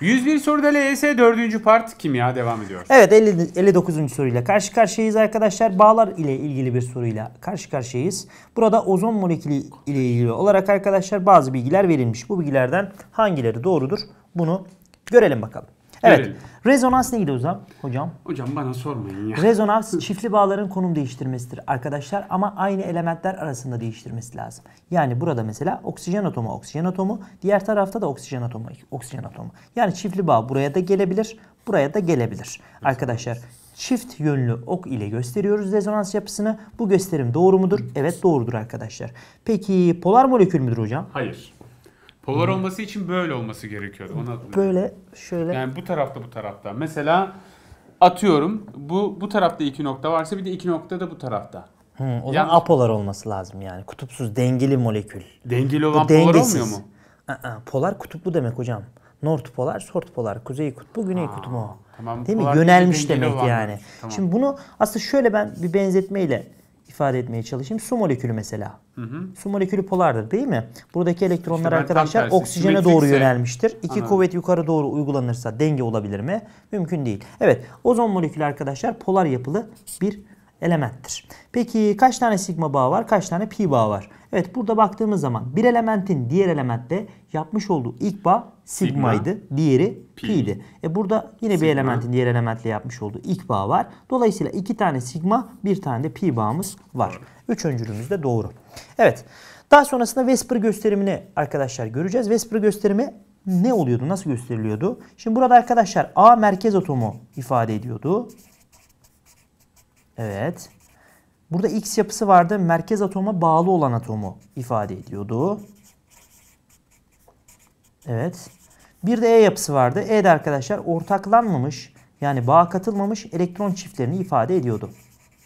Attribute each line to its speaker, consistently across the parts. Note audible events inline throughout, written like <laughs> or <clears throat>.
Speaker 1: 101 soruda LYS 4. part kimya devam ediyor.
Speaker 2: Evet 50, 59. soruyla karşı karşıyayız arkadaşlar. Bağlar ile ilgili bir soruyla karşı karşıyayız. Burada ozon molekülü ile ilgili olarak arkadaşlar bazı bilgiler verilmiş. Bu bilgilerden hangileri doğrudur bunu görelim bakalım. Evet. Rezonans neydi o zaman Hocam.
Speaker 1: Hocam bana sormayın ya.
Speaker 2: Rezonans <laughs> çiftli bağların konum değiştirmesidir arkadaşlar ama aynı elementler arasında değiştirmesi lazım. Yani burada mesela oksijen atomu oksijen atomu, diğer tarafta da oksijen atomu oksijen atomu. Yani çiftli bağ buraya da gelebilir, buraya da gelebilir. Evet. Arkadaşlar çift yönlü ok ile gösteriyoruz rezonans yapısını. Bu gösterim doğru mudur? Evet doğrudur arkadaşlar. Peki polar molekül müdür hocam?
Speaker 1: Hayır. Polar Hı. olması için böyle olması gerekiyor. Onu Böyle şöyle. Yani bu tarafta bu tarafta. Mesela atıyorum bu bu tarafta iki nokta varsa bir de iki nokta da bu tarafta.
Speaker 2: Hı, o zaman yani, apolar olması lazım yani. Kutupsuz dengeli molekül. Dengeli olan bu polar olmuyor mu? Aa, polar kutuplu demek hocam. North polar, South polar, kuzey kutbu, güney Aa, kutbu.
Speaker 1: Tamam, Değil mi? Yönelmiş demek yani. Tamam. Şimdi bunu
Speaker 2: aslında şöyle ben bir benzetmeyle ifade etmeye çalışayım. Su molekülü mesela. Hı hı. Su molekülü polardır değil mi? Buradaki elektronlar işte arkadaşlar oksijene Simetrikse... doğru yönelmiştir. İki Aha. kuvvet yukarı doğru uygulanırsa denge olabilir mi? Mümkün değil. Evet ozon molekülü arkadaşlar polar yapılı bir elementtir. Peki kaç tane sigma bağı var? Kaç tane pi bağı var? Evet burada baktığımız zaman bir elementin diğer elementle yapmış olduğu ilk bağ sigmaydı. Sigma, diğeri pi. pi'ydi. E burada yine sigma. bir elementin diğer elementle yapmış olduğu ilk bağ var. Dolayısıyla iki tane sigma bir tane de pi bağımız var. Üç öncülümüz de doğru. Evet. Daha sonrasında Vesper gösterimini arkadaşlar göreceğiz. Vesper gösterimi ne oluyordu? Nasıl gösteriliyordu? Şimdi burada arkadaşlar A merkez atomu ifade ediyordu. Evet. Burada X yapısı vardı. Merkez atoma bağlı olan atomu ifade ediyordu. Evet. Bir de E yapısı vardı. E de arkadaşlar ortaklanmamış yani bağ katılmamış elektron çiftlerini ifade ediyordu.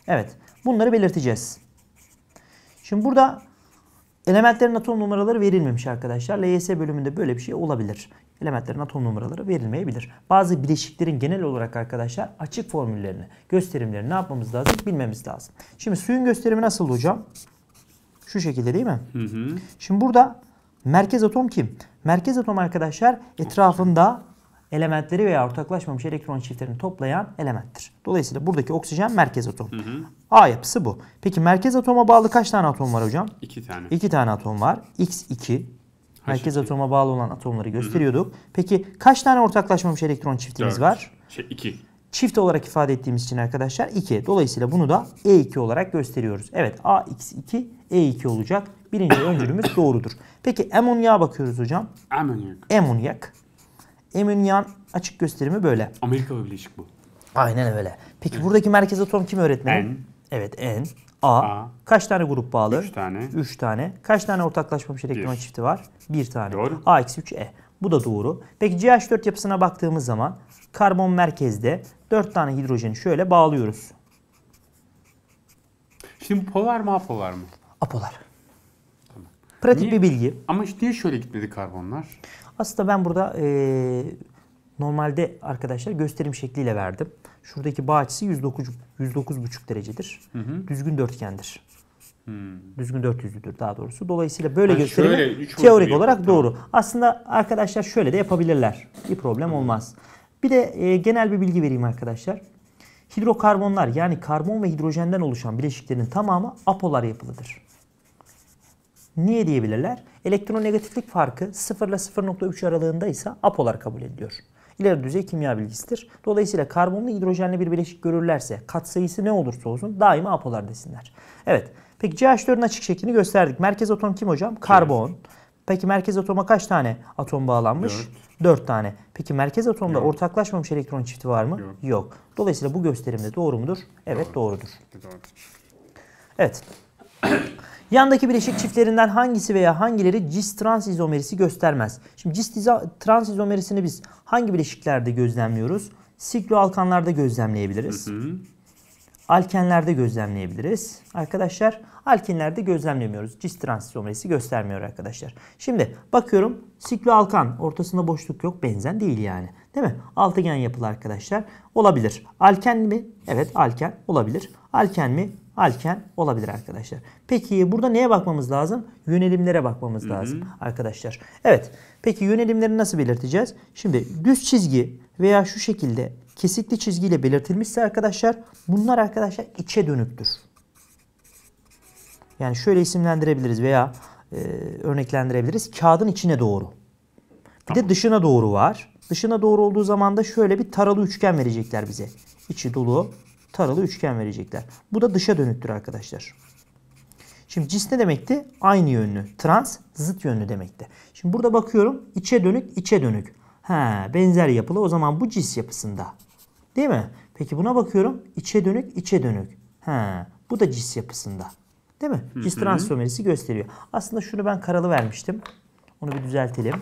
Speaker 2: Evet. Bunları belirteceğiz. Şimdi burada elementlerin atom numaraları verilmemiş arkadaşlar. LYS bölümünde böyle bir şey olabilir elementlerin atom numaraları verilmeyebilir. Bazı bileşiklerin genel olarak arkadaşlar açık formüllerini, gösterimlerini ne yapmamız lazım bilmemiz lazım. Şimdi suyun gösterimi nasıl hocam? Şu şekilde değil mi? Hı hı. Şimdi burada merkez atom kim? Merkez atom arkadaşlar etrafında elementleri veya ortaklaşmamış elektron çiftlerini toplayan elementtir. Dolayısıyla buradaki oksijen merkez atom. Hı hı. A yapısı bu. Peki merkez atoma bağlı kaç tane atom var hocam?
Speaker 1: İki tane. İki
Speaker 2: tane atom var. X2, Merkez atoma bağlı olan atomları gösteriyorduk. Hı hı. Peki kaç tane ortaklaşmamış elektron çiftimiz Dört. var? Şey, iki. Çift olarak ifade ettiğimiz için arkadaşlar iki. Dolayısıyla bunu da E2 olarak gösteriyoruz. Evet AX2 E2 e olacak. Birinci <coughs> öncülümüz doğrudur. Peki amonyağa bakıyoruz hocam. Amonyak. Amonyak. Amonyağın açık gösterimi böyle. Amerika Birleşik bu. Aynen öyle. Peki buradaki merkez atom kim öğretmeni? N. Evet N. A. A. Kaç tane grup bağlı? 3 tane. 3 tane. Kaç tane ortaklaşmamış elektron çifti var? 1 tane. Doğru. A-3E. Bu da doğru. Peki CH4 yapısına baktığımız zaman karbon merkezde 4 tane hidrojeni şöyle bağlıyoruz.
Speaker 1: Şimdi polar mı apolar mı? Apolar. Tamam. Pratik niye? bir bilgi. Ama işte niye şöyle gitmedi karbonlar?
Speaker 2: Aslında ben burada e, Normalde arkadaşlar gösterim şekliyle verdim. Şuradaki bağ açısı 109 109,5 derecedir. Hı hı. Düzgün dörtgendir. Hmm. Düzgün dört yüzlüdür daha doğrusu. Dolayısıyla böyle ha, gösterimi teorik olarak yapalım. doğru. Aslında arkadaşlar şöyle de yapabilirler. Bir problem hmm. olmaz. Bir de e, genel bir bilgi vereyim arkadaşlar. Hidrokarbonlar yani karbon ve hidrojenden oluşan bileşiklerin tamamı apolar yapılıdır. Niye diyebilirler? Elektronegatiflik farkı 0 ile 0.3 aralığında ise apolar kabul ediliyor ileri düzey kimya bilgisidir. Dolayısıyla karbonlu hidrojenle bir bileşik görürlerse katsayısı ne olursa olsun daima apolar desinler. Evet. Peki CH4'ün açık şeklini gösterdik. Merkez atom kim hocam? Karbon. Peki merkez atoma kaç tane atom bağlanmış? 4, 4 tane. Peki merkez atomda Yok. ortaklaşmamış elektron çifti var mı? Yok. Yok. Dolayısıyla bu gösterimde doğru mudur? Evet doğru. doğrudur. Doğru. Evet. Yandaki bileşik çiftlerinden hangisi veya hangileri cis trans izomerisi göstermez? Şimdi cis trans izomerisini biz hangi bileşiklerde gözlemliyoruz? Sikloalkanlarda gözlemleyebiliriz. Alkenlerde gözlemleyebiliriz. Arkadaşlar alkenlerde gözlemlemiyoruz. Cis trans izomerisi göstermiyor arkadaşlar. Şimdi bakıyorum sikloalkan ortasında boşluk yok benzen değil yani. Değil mi? Altıgen yapılı arkadaşlar. Olabilir. Alken mi? Evet alken olabilir. Alken mi? alken olabilir arkadaşlar. Peki burada neye bakmamız lazım? Yönelimlere bakmamız Hı-hı. lazım arkadaşlar. Evet. Peki yönelimleri nasıl belirteceğiz? Şimdi düz çizgi veya şu şekilde kesikli çizgiyle belirtilmişse arkadaşlar bunlar arkadaşlar içe dönüktür. Yani şöyle isimlendirebiliriz veya e, örneklendirebiliriz. Kağıdın içine doğru. Bir de dışına doğru var. Dışına doğru olduğu zaman da şöyle bir taralı üçgen verecekler bize. İçi dolu, taralı üçgen verecekler. Bu da dışa dönüktür arkadaşlar. Şimdi cis ne demekti? Aynı yönlü. Trans zıt yönlü demekti. Şimdi burada bakıyorum içe dönük içe dönük. He, benzer yapılı o zaman bu cis yapısında. Değil mi? Peki buna bakıyorum içe dönük içe dönük. He, bu da cis yapısında. Değil mi? Cis transformerisi gösteriyor. Aslında şunu ben karalı vermiştim. Onu bir düzeltelim.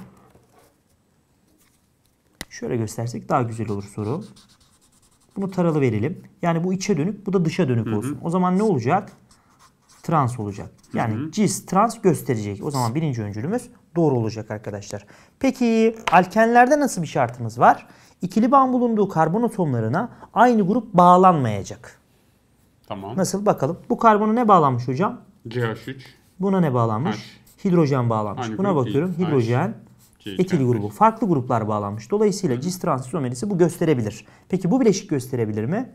Speaker 2: Şöyle göstersek daha güzel olur soru. Bunu taralı verelim. Yani bu içe dönük bu da dışa dönük Hı-hı. olsun. O zaman ne olacak? Trans olacak. Yani Hı-hı. cis trans gösterecek. O zaman birinci öncülümüz doğru olacak arkadaşlar. Peki alkenlerde nasıl bir şartımız var? İkili bağın bulunduğu karbon atomlarına aynı grup bağlanmayacak. Tamam. Nasıl bakalım. Bu karbonu ne bağlanmış hocam? CH3. Buna ne bağlanmış? H. Hidrojen bağlanmış. Aynı Buna bakıyorum. Değil. Hidrojen. H etil grubu. Farklı gruplar bağlanmış. Dolayısıyla cis trans izomerisi bu gösterebilir. Peki bu bileşik gösterebilir mi?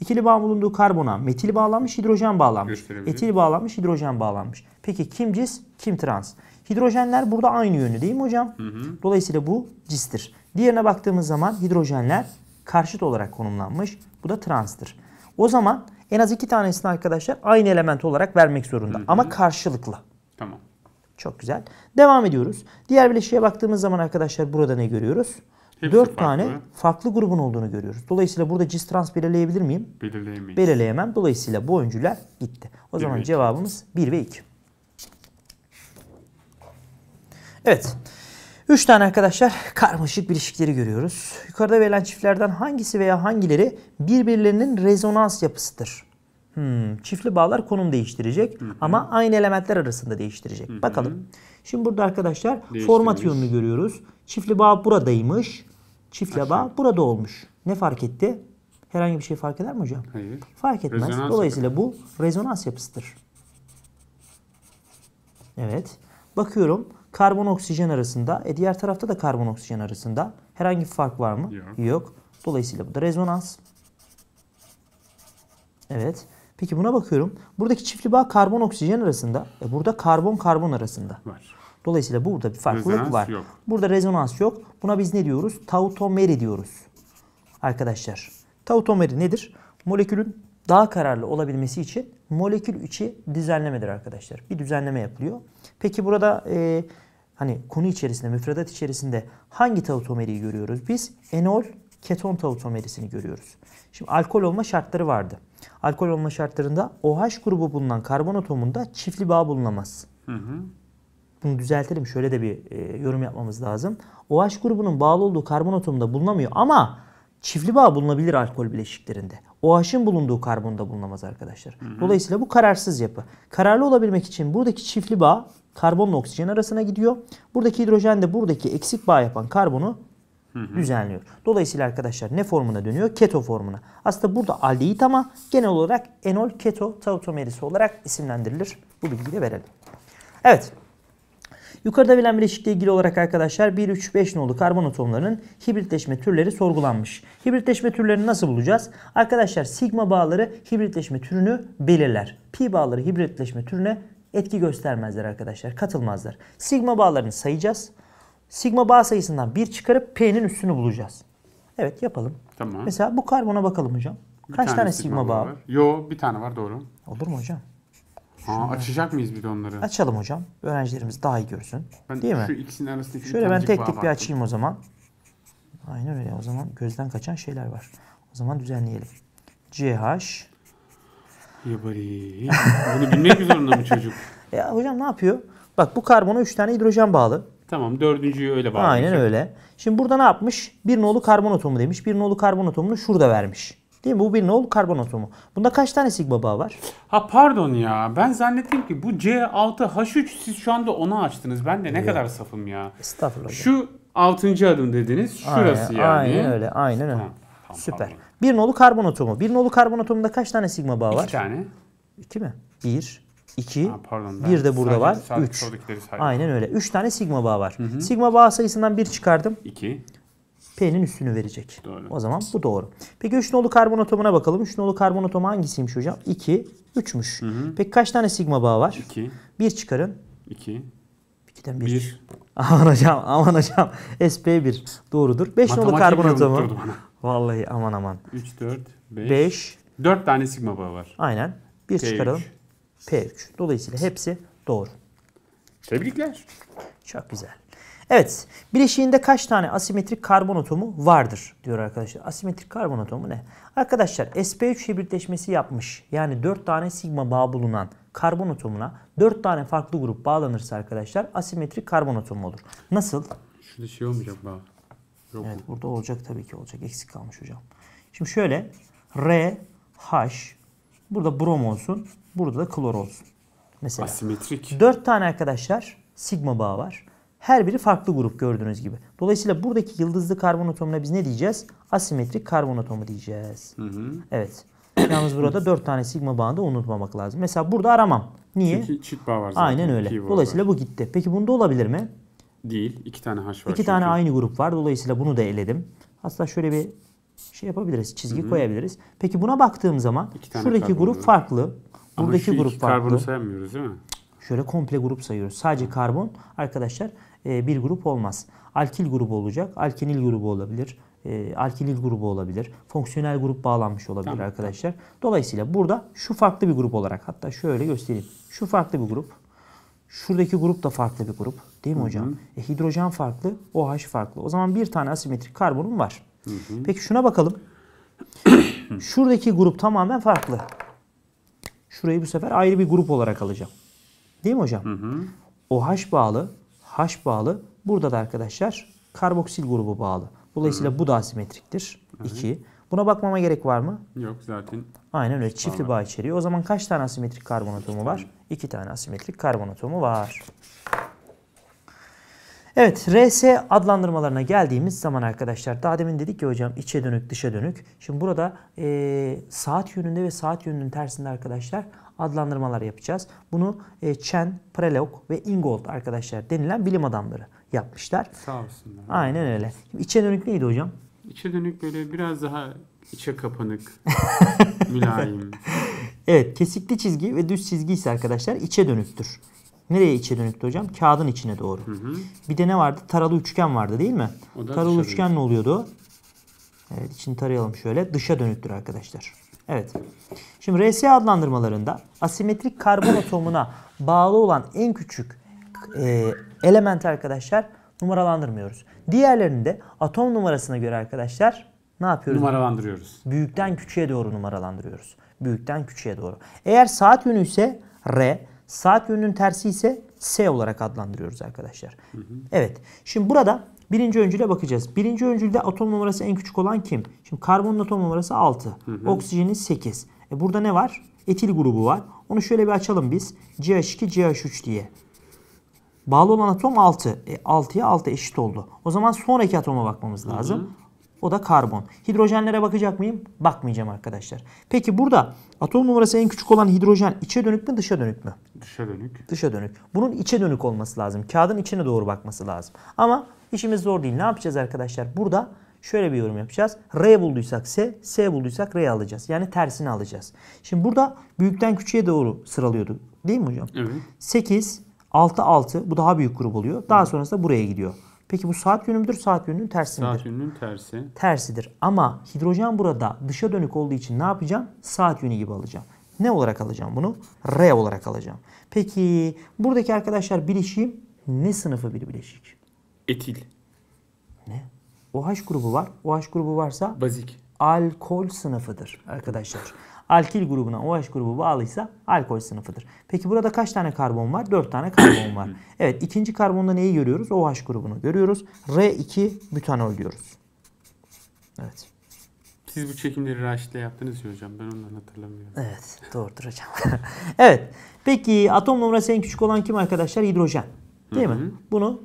Speaker 2: İkili bağ bulunduğu karbona metil bağlanmış, hidrojen bağlanmış. Etil bağlanmış, hidrojen bağlanmış. Peki kim cis, kim trans? Hidrojenler burada aynı yönü değil mi hocam? Hı hı. Dolayısıyla bu cistir. Diğerine baktığımız zaman hidrojenler karşıt olarak konumlanmış. Bu da transtır. O zaman en az iki tanesini arkadaşlar aynı element olarak vermek zorunda. Hı hı. Ama karşılıklı. Tamam. Çok güzel. Devam ediyoruz. Diğer bileşiğe baktığımız zaman arkadaşlar burada ne görüyoruz? Hepsi 4 farklı. tane farklı grubun olduğunu görüyoruz. Dolayısıyla burada cis trans belirleyebilir miyim? Belirleyemeyiz. Belirleyemem. Dolayısıyla bu öncüler gitti. O bir zaman cevabımız 1 ve 2. Evet. 3 tane arkadaşlar karmaşık bileşikleri görüyoruz. Yukarıda verilen çiftlerden hangisi veya hangileri birbirlerinin rezonans yapısıdır? Hmm, çiftli bağlar konum değiştirecek Hı-hı. ama aynı elementler arasında değiştirecek. Hı-hı. Bakalım. Şimdi burada arkadaşlar format yönünü görüyoruz. Çiftli bağ buradaymış. Çiftli bağ burada olmuş. Ne fark etti? Herhangi bir şey fark eder mi hocam? Hayır. Fark etmez. Rezonans Dolayısıyla yapı. bu rezonans yapısıdır. Evet. Bakıyorum karbon oksijen arasında. E diğer tarafta da karbon oksijen arasında. Herhangi bir fark var mı? Yok. Yok. Dolayısıyla bu da rezonans. Evet. Peki buna bakıyorum. Buradaki çiftli bağ karbon oksijen arasında. E burada karbon karbon arasında. Var. Dolayısıyla burada bir farklılık rezonans var. Yok. Burada rezonans yok. Buna biz ne diyoruz? Tautomeri diyoruz. Arkadaşlar tautomeri nedir? Molekülün daha kararlı olabilmesi için molekül içi düzenlemedir arkadaşlar. Bir düzenleme yapılıyor. Peki burada e, hani konu içerisinde, müfredat içerisinde hangi tautomeriyi görüyoruz? Biz enol keton tautomerisini görüyoruz. Şimdi alkol olma şartları vardı. Alkol olma şartlarında OH grubu bulunan karbon atomunda çiftli bağ bulunamaz. Hı hı. Bunu düzeltelim. Şöyle de bir e, yorum yapmamız lazım. OH grubunun bağlı olduğu karbon atomunda bulunamıyor ama çiftli bağ bulunabilir alkol bileşiklerinde. OH'ın bulunduğu karbonda bulunamaz arkadaşlar. Hı hı. Dolayısıyla bu kararsız yapı. Kararlı olabilmek için buradaki çiftli bağ karbonla oksijen arasına gidiyor. Buradaki hidrojen de buradaki eksik bağ yapan karbonu düzenliyor. Dolayısıyla arkadaşlar ne formuna dönüyor? Keto formuna. Aslında burada aldehit ama genel olarak enol keto tautomerisi olarak isimlendirilir. Bu bilgiyi de verelim. Evet. Yukarıda verilen bileşikle ilgili olarak arkadaşlar 1-3-5 nolu karbon atomlarının hibritleşme türleri sorgulanmış. Hibritleşme türlerini nasıl bulacağız? Arkadaşlar sigma bağları hibritleşme türünü belirler. Pi bağları hibritleşme türüne etki göstermezler arkadaşlar. Katılmazlar. Sigma bağlarını sayacağız. Sigma bağ sayısından 1 çıkarıp P'nin üstünü bulacağız. Evet yapalım. Tamam. Mesela bu karbona bakalım hocam. Bir Kaç tane, tane sigma, bağ bağı var?
Speaker 1: Yo bir tane var doğru. Olur mu hocam? Aa, açacak mıyız bir de onları? Açalım
Speaker 2: hocam. Öğrencilerimiz daha iyi görsün.
Speaker 1: Ben Değil mi? Şu ikisinin arasındaki Şöyle ben tek tek bir açayım
Speaker 2: o zaman. Aynen öyle. O zaman gözden kaçan şeyler var. O zaman düzenleyelim. CH.
Speaker 1: Yabari. Bunu bilmek zorunda mı çocuk? <laughs>
Speaker 2: Ya hocam ne yapıyor? Bak bu karbona 3 tane hidrojen bağlı.
Speaker 1: Tamam dördüncüyü öyle bağlayacak. Aynen öyle.
Speaker 2: Şimdi burada ne yapmış? Bir nolu karbon atomu demiş. Bir nolu karbon atomunu şurada vermiş. Değil mi? Bu bir nolu karbon atomu. Bunda kaç
Speaker 1: tane sigma bağ var? Ha pardon ya. Ben zannettim ki bu C6H3 siz şu anda onu açtınız. Ben de ne Yok. kadar safım ya. Estağfurullah. Şu altıncı adım dediniz. Şurası aynen, yani. Aynen öyle.
Speaker 2: Aynen öyle. Tamam, tamam, Süper. Pardon. Bir nolu karbon atomu. Bir nolu karbon atomunda kaç tane sigma bağ var? İki tane. İki mi? Bir, 2. Ha, pardon, bir de burada var. 3. Aynen öyle. 3 tane sigma bağ var. Hı hı. Sigma bağ sayısından 1 çıkardım. 2. P'nin üstünü verecek. Doğru. O zaman bu doğru. Peki 3 nolu karbon atomuna bakalım. 3 nolu karbon atomu hangisiymiş hocam? 2, 3'müş. Hı hı. Peki kaç tane sigma bağ var? 2. 1 çıkarın. 2. 2'den 1. 1. Aman hocam, aman hocam. SP1 doğrudur. 5 nolu karbon atomu.
Speaker 1: Vallahi aman aman. 3, 4, 5. 5. 4 tane sigma bağ var. Aynen. 1 çıkaralım.
Speaker 2: P3. Dolayısıyla hepsi doğru. Tebrikler. Çok güzel. Evet. Bileşiğinde kaç tane asimetrik karbon atomu vardır diyor arkadaşlar. Asimetrik karbon atomu ne? Arkadaşlar sp3 hibritleşmesi yapmış. Yani 4 tane sigma bağ bulunan karbon atomuna 4 tane farklı grup bağlanırsa arkadaşlar asimetrik karbon atomu olur. Nasıl?
Speaker 1: Şurada şey olmayacak mı? Yok. Evet burada
Speaker 2: olacak tabii ki olacak. Eksik kalmış hocam. Şimdi şöyle R, H, burada brom olsun. Burada da klor olsun. Mesela.
Speaker 1: Asimetrik.
Speaker 2: 4 tane arkadaşlar sigma bağı var. Her biri farklı grup gördüğünüz gibi. Dolayısıyla buradaki yıldızlı karbon atomuna biz ne diyeceğiz? Asimetrik karbon atomu diyeceğiz. Hı hı. Evet. Yalnız burada 4 tane sigma bağını unutmamak lazım. Mesela burada aramam. Niye? Çünkü çift
Speaker 1: bağ var zaten. Aynen öyle. Dolayısıyla
Speaker 2: bu gitti. Peki bunda olabilir mi?
Speaker 1: Değil. İki tane H var. İki tane
Speaker 2: aynı grup var. Dolayısıyla bunu da eledim. Hatta şöyle bir şey yapabiliriz. Çizgi Hı-hı. koyabiliriz. Peki buna baktığım zaman şuradaki grup farklı. Buradaki Ama grup farklı. Karbonu
Speaker 1: saymıyoruz değil mi?
Speaker 2: Şöyle komple grup sayıyoruz. Sadece karbon arkadaşlar e, bir grup olmaz. Alkil grubu olacak, alkenil grubu olabilir, e, alkinil grubu olabilir, fonksiyonel grup bağlanmış olabilir tamam, arkadaşlar. Dolayısıyla burada şu farklı bir grup olarak hatta şöyle göstereyim. Şu farklı bir grup. Şuradaki grup da farklı bir grup. Değil mi Hı-hı. hocam? E, hidrojen farklı, OH farklı. O zaman bir tane asimetrik karbonum var. Hı-hı. Peki şuna bakalım. <clears throat> Şuradaki grup tamamen farklı. Şurayı bu sefer ayrı bir grup olarak alacağım. Değil mi hocam? Hı hı. OH bağlı, H bağlı. Burada da arkadaşlar karboksil grubu bağlı. Dolayısıyla hı hı. bu da asimetriktir. 2. Buna bakmama gerek var mı?
Speaker 1: Yok zaten.
Speaker 2: Aynen öyle. Çiftli bağ içeriyor. O zaman kaç tane asimetrik karbon atomu var? 2 tane asimetrik karbon atomu var. Evet RS adlandırmalarına geldiğimiz zaman arkadaşlar daha demin dedik ki hocam içe dönük dışa dönük. Şimdi burada e, saat yönünde ve saat yönünün tersinde arkadaşlar adlandırmalar yapacağız. Bunu e, Chen, Prelog ve Ingold arkadaşlar denilen bilim adamları yapmışlar. Sağ olsunlar. Aynen öyle. Şimdi içe dönük neydi hocam?
Speaker 1: İçe dönük böyle biraz daha içe kapanık, <laughs> mülayim.
Speaker 2: Evet kesikli çizgi ve düz çizgi ise arkadaşlar içe dönüktür. Nereye içe dönüktü hocam? Kağıdın içine doğru. Hı hı. Bir de ne vardı? Taralı üçgen vardı değil mi? Taralı üçgen dönük. ne oluyordu? Evet içini tarayalım şöyle. Dışa dönüktür arkadaşlar. Evet. Şimdi RS adlandırmalarında asimetrik karbon atomuna bağlı olan en küçük e, elementi arkadaşlar numaralandırmıyoruz. Diğerlerini de atom numarasına göre arkadaşlar ne yapıyoruz? Numaralandırıyoruz. Büyükten küçüğe doğru numaralandırıyoruz. Büyükten küçüğe doğru. Eğer saat yönü ise R, Saat yönünün tersi ise S olarak adlandırıyoruz arkadaşlar. Hı hı. Evet. Şimdi burada birinci öncüle bakacağız. Birinci öncülde atom numarası en küçük olan kim? Şimdi karbonun atom numarası 6. Hı hı. Oksijenin 8. E burada ne var? Etil grubu var. Onu şöyle bir açalım biz. CH2, CH3 diye. Bağlı olan atom 6. E, 6'ya 6 eşit oldu. O zaman sonraki atoma bakmamız lazım. Hı hı. O da karbon. Hidrojenlere bakacak mıyım? Bakmayacağım arkadaşlar. Peki burada atom numarası en küçük olan hidrojen içe dönük mü dışa dönük mü?
Speaker 1: Dışa dönük.
Speaker 2: Dışa dönük. Bunun içe dönük olması lazım. Kağıdın içine doğru bakması lazım. Ama işimiz zor değil. Ne yapacağız arkadaşlar? Burada şöyle bir yorum yapacağız. R bulduysak S, S bulduysak R alacağız. Yani tersini alacağız. Şimdi burada büyükten küçüğe doğru sıralıyordu. Değil mi hocam? Evet. 8, 6, 6 bu daha büyük grup oluyor. Daha sonrasında buraya gidiyor. Peki bu saat yönü müdür, saat yönünün tersi saat midir?
Speaker 1: Saat yönünün tersi.
Speaker 2: Tersidir. Ama hidrojen burada dışa dönük olduğu için ne yapacağım? Saat yönü gibi alacağım. Ne olarak alacağım bunu? R olarak alacağım. Peki buradaki arkadaşlar bileşim ne sınıfı bir bileşik?
Speaker 1: Etil. Ne?
Speaker 2: OH grubu var. OH grubu varsa? Bazik. Alkol sınıfıdır arkadaşlar. Alkil grubuna OH grubu bağlıysa alkol sınıfıdır. Peki burada kaç tane karbon var? 4 tane karbon var. <clears throat> Evet ikinci karbonda neyi görüyoruz? OH grubunu görüyoruz. R2 butanol diyoruz.
Speaker 1: Evet. Siz bu çekimleri Raşit'le yaptınız ya hocam. Ben ondan hatırlamıyorum. Evet. Doğrudur hocam.
Speaker 2: <laughs> evet. Peki atom numarası en küçük olan kim arkadaşlar? Hidrojen. Değil mi? Bunu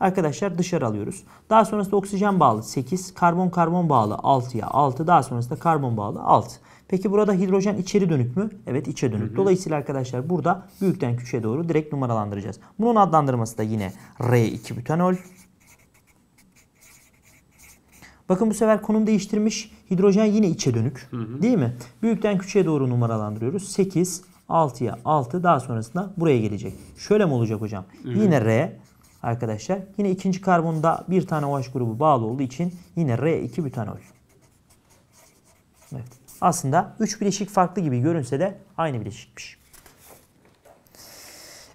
Speaker 2: arkadaşlar dışarı alıyoruz. Daha sonrasında oksijen bağlı 8, karbon karbon bağlı ya 6, daha sonrasında karbon bağlı 6. Peki burada hidrojen içeri dönük mü? Evet içe dönük. Hı hı. Dolayısıyla arkadaşlar burada büyükten küçüğe doğru direkt numaralandıracağız. Bunun adlandırması da yine R2 butanol. Bakın bu sefer konum değiştirmiş. Hidrojen yine içe dönük. Hı hı. Değil mi? Büyükten küçüğe doğru numaralandırıyoruz. 8, 6'ya 6 daha sonrasında buraya gelecek. Şöyle mi olacak hocam? Hı hı. Yine R arkadaşlar. Yine ikinci karbonda bir tane OH grubu bağlı olduğu için yine R2 butanol. Evet aslında 3 bileşik farklı gibi görünse de aynı bileşikmiş.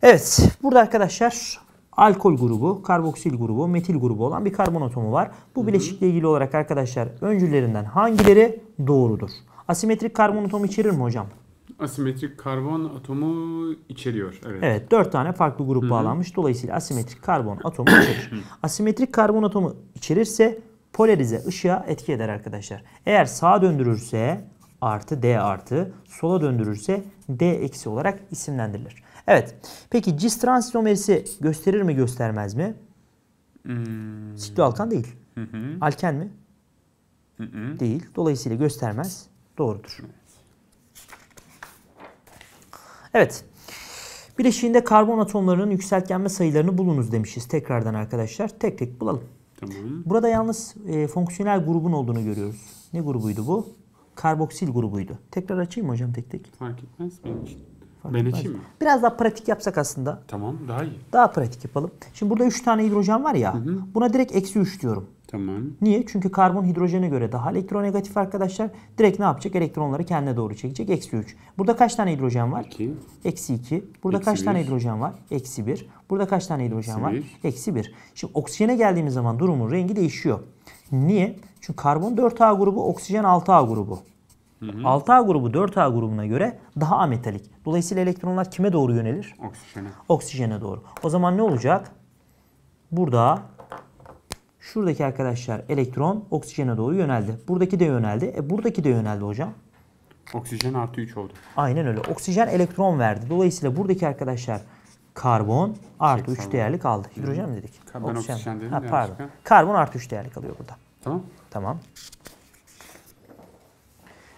Speaker 2: Evet burada arkadaşlar alkol grubu, karboksil grubu, metil grubu olan bir karbon atomu var. Bu bileşikle ilgili olarak arkadaşlar öncüllerinden hangileri doğrudur? Asimetrik karbon atomu içerir mi hocam?
Speaker 1: Asimetrik karbon atomu içeriyor. Evet. Evet,
Speaker 2: 4 tane farklı grup Hı-hı. bağlanmış. Dolayısıyla asimetrik karbon atomu içerir. asimetrik karbon atomu içerirse polarize ışığa etki eder arkadaşlar. Eğer sağa döndürürse artı D artı sola döndürürse D eksi olarak isimlendirilir. Evet. Peki cis transiyomerisi gösterir mi göstermez mi? Hmm. alkan değil. Hı hı. Alken mi? Hı hı. Değil. Dolayısıyla göstermez. Doğrudur. Evet. Bileşiğinde karbon atomlarının yükseltgenme sayılarını bulunuz demişiz tekrardan arkadaşlar. Tek tek bulalım. Tamam. Burada yalnız e, fonksiyonel grubun olduğunu görüyoruz. Ne grubuydu bu? karboksil grubuydu. Tekrar açayım mı hocam tek tek? Fark
Speaker 1: etmez benim için. Fark ben
Speaker 2: etmez. açayım mı? Biraz daha pratik yapsak aslında. Tamam daha iyi. Daha pratik yapalım. Şimdi burada 3 tane hidrojen var ya. Hı hı. Buna direkt eksi 3 diyorum. Tamam. Niye? Çünkü karbon hidrojene göre daha elektronegatif arkadaşlar. Direkt ne yapacak? Elektronları kendine doğru çekecek. Eksi 3. Burada kaç tane hidrojen var? 2. Eksi 2. Burada Eksi kaç bir. tane hidrojen var? Eksi 1. Burada kaç tane hidrojen Eksi var? Bir. Eksi 1. Şimdi oksijene geldiğimiz zaman durumun rengi değişiyor. Niye? Çünkü karbon 4A grubu, oksijen 6A grubu. Hı hı. 6A grubu 4A grubuna göre daha ametalik. Dolayısıyla elektronlar kime doğru yönelir? Oksijene. Oksijene doğru. O zaman ne olacak? Burada Şuradaki arkadaşlar elektron oksijene doğru yöneldi. Buradaki de yöneldi. E buradaki de yöneldi hocam. Oksijen artı 3 oldu. Aynen öyle. Oksijen elektron verdi. Dolayısıyla buradaki arkadaşlar karbon artı 3 değerli kaldı. Hidrojen mi dedik? Ben oksijen, oksijen dedim. Ha, pardon. Karbon artı 3 değerli kalıyor burada. Tamam. Tamam.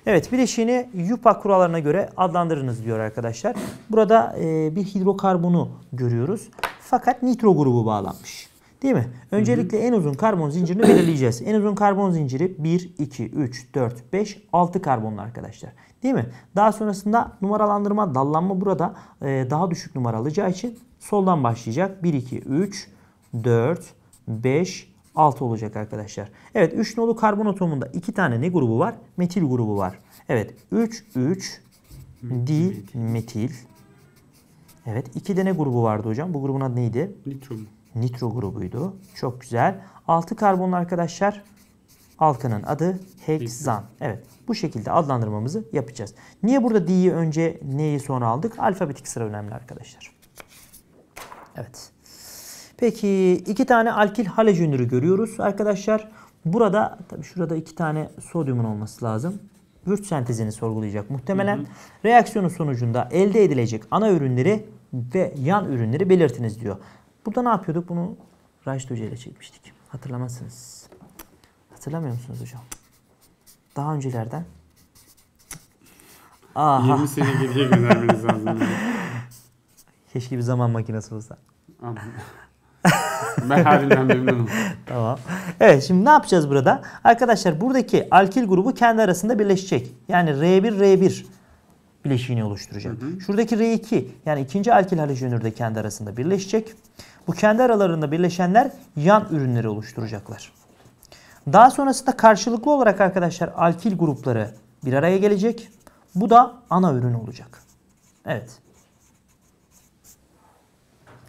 Speaker 2: Evet bileşiğini Yupa kurallarına göre adlandırınız diyor arkadaşlar. Burada e, bir hidrokarbonu görüyoruz. Fakat nitro grubu bağlanmış. Değil mi? Öncelikle en uzun karbon zincirini belirleyeceğiz. En uzun karbon zinciri 1, 2, 3, 4, 5, 6 karbonlu arkadaşlar. Değil mi? Daha sonrasında numaralandırma, dallanma burada e, daha düşük numara alacağı için soldan başlayacak. 1, 2, 3, 4, 5, 6 olacak arkadaşlar. Evet 3 nolu karbon atomunda 2 tane ne grubu var? Metil grubu var. Evet 3, 3, di, metil. Evet 2 de ne grubu vardı hocam? Bu grubun adı neydi? Nitro nitro grubuydu. Çok güzel. 6 karbon arkadaşlar alkanın adı heksan. Evet bu şekilde adlandırmamızı yapacağız. Niye burada D'yi önce neyi sonra aldık? Alfabetik sıra önemli arkadaşlar. Evet. Peki iki tane alkil halojenürü görüyoruz arkadaşlar. Burada tabii şurada iki tane sodyumun olması lazım. Vürt sentezini sorgulayacak muhtemelen. Hı hı. Reaksiyonun sonucunda elde edilecek ana ürünleri ve yan ürünleri belirtiniz diyor. Burada ne yapıyorduk? Bunu Raşit Hoca ile çekmiştik. Hatırlamazsınız. Hatırlamıyor musunuz hocam? Daha öncelerden.
Speaker 1: Aha. 20 sene geriye göndermeniz lazım.
Speaker 2: <laughs> Keşke bir zaman makinesi olsa.
Speaker 1: ben halimden memnunum. <laughs> tamam.
Speaker 2: Evet şimdi ne yapacağız burada? Arkadaşlar buradaki alkil grubu kendi arasında birleşecek. Yani R1, R1 bileşiğini oluşturacak. Hı hı. Şuradaki R2 yani ikinci alkil halojenür de kendi arasında birleşecek. Bu kendi aralarında birleşenler yan ürünleri oluşturacaklar. Daha sonrasında karşılıklı olarak arkadaşlar alkil grupları bir araya gelecek. Bu da ana ürün olacak. Evet.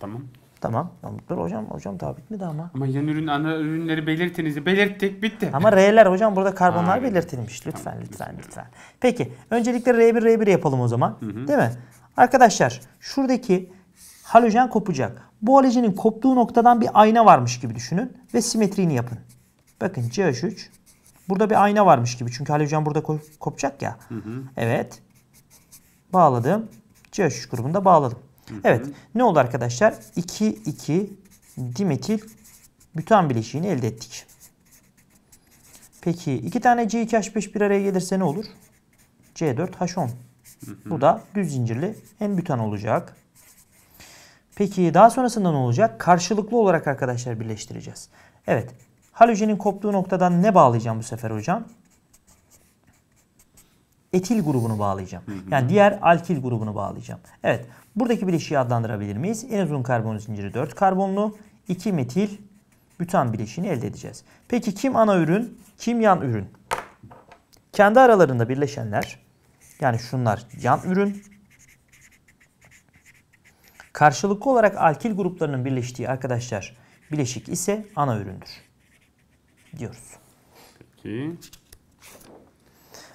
Speaker 2: Tamam. Tamam. Pamuklar hocam hocam daha
Speaker 1: bitmedi ama. Ama yan ürün ana ürünleri belirtiniz, belirttik bitti.
Speaker 2: Ama R'ler hocam burada karbonlar ha, belirtilmiş. Lütfen tamam, lütfen lütfen. lütfen. Peki öncelikle R1 R1 yapalım o zaman. Hı hı. Değil mi? Arkadaşlar şuradaki halojen kopacak. Bu halojenin koptuğu noktadan bir ayna varmış gibi düşünün ve simetriğini yapın. Bakın CH3 burada bir ayna varmış gibi çünkü halojen burada kopacak ya. Hı hı. Evet. Bağladım. CH3 grubunda bağladım. Evet ne oldu arkadaşlar? 2-2 dimetil bütan bileşiğini elde ettik. Peki iki tane C2H5 bir araya gelirse ne olur? C4H10. Bu da düz zincirli en bütan olacak. Peki daha sonrasında ne olacak? Karşılıklı olarak arkadaşlar birleştireceğiz. Evet. Halojenin koptuğu noktadan ne bağlayacağım bu sefer hocam? etil grubunu bağlayacağım. Yani diğer alkil grubunu bağlayacağım. Evet. Buradaki bileşiği adlandırabilir miyiz? En uzun karbon zinciri 4 karbonlu. 2 metil bütan bileşiğini elde edeceğiz. Peki kim ana ürün? Kim yan ürün? Kendi aralarında birleşenler yani şunlar yan ürün. Karşılıklı olarak alkil gruplarının birleştiği arkadaşlar bileşik ise ana üründür diyoruz. Peki.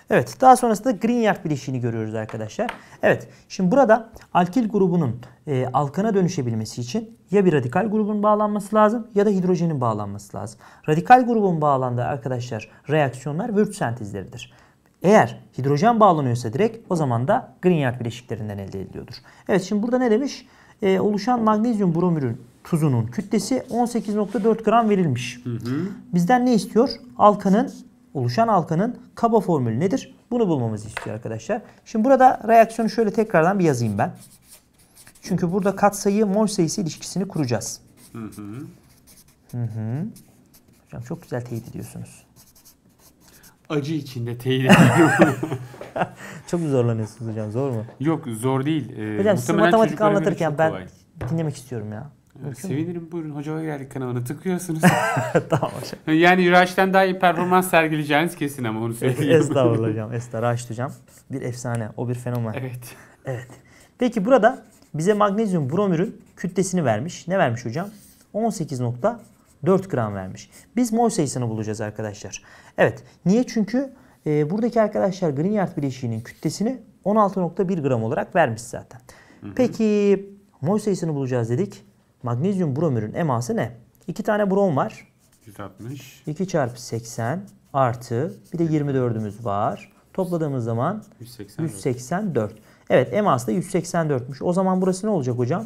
Speaker 2: Evet daha sonrasında Grignard bileşiğini görüyoruz arkadaşlar. Evet şimdi burada alkil grubunun e, alkana dönüşebilmesi için ya bir radikal grubun bağlanması lazım ya da hidrojenin bağlanması lazım. Radikal grubun bağlandığı arkadaşlar reaksiyonlar vürt sentezleridir. Eğer hidrojen bağlanıyorsa direkt o zaman da Grignard bileşiklerinden elde ediliyordur. Evet şimdi burada ne demiş? E, oluşan magnezyum bromürün tuzunun kütlesi 18.4 gram verilmiş. Hı hı. Bizden ne istiyor? Alkanın oluşan halkanın kaba formülü nedir? Bunu bulmamızı istiyor arkadaşlar. Şimdi burada reaksiyonu şöyle tekrardan bir yazayım ben. Çünkü burada katsayı mol sayısı ilişkisini kuracağız. Hı hı. Hı hı. Hocam çok güzel teyit ediyorsunuz.
Speaker 1: Acı içinde teyit ediyorum. <laughs> <laughs>
Speaker 2: çok mu zorlanıyorsunuz
Speaker 1: hocam? Zor mu? Yok zor değil. Ee, hocam siz matematik anlatırken ben dinlemek istiyorum ya. Evet, sevinirim buyurun Hoca geldik kanalına tıkıyorsunuz <laughs> tamam hocam. <laughs> Yani Raş'tan daha iyi performans sergileyeceğiniz kesin ama onu söyleyeyim. Estağfurullah hocam.
Speaker 2: Estağfurullah. Raş hocam bir efsane. O bir fenomen. Evet. Evet. Peki burada bize magnezyum bromürün kütlesini vermiş. Ne vermiş hocam? 18.4 gram vermiş. Biz mol sayısını bulacağız arkadaşlar. Evet. Niye? Çünkü e, buradaki arkadaşlar Grignard bileşiğinin kütlesini 16.1 gram olarak vermiş zaten. Hı hı. Peki mol sayısını bulacağız dedik. Magnezyum bromürün eması ne? 2 tane brom var.
Speaker 1: 160.
Speaker 2: 2 çarpı 80 artı bir de 24'ümüz var. Topladığımız zaman 184. 184. Evet eması da 184'müş. O zaman burası ne olacak hocam?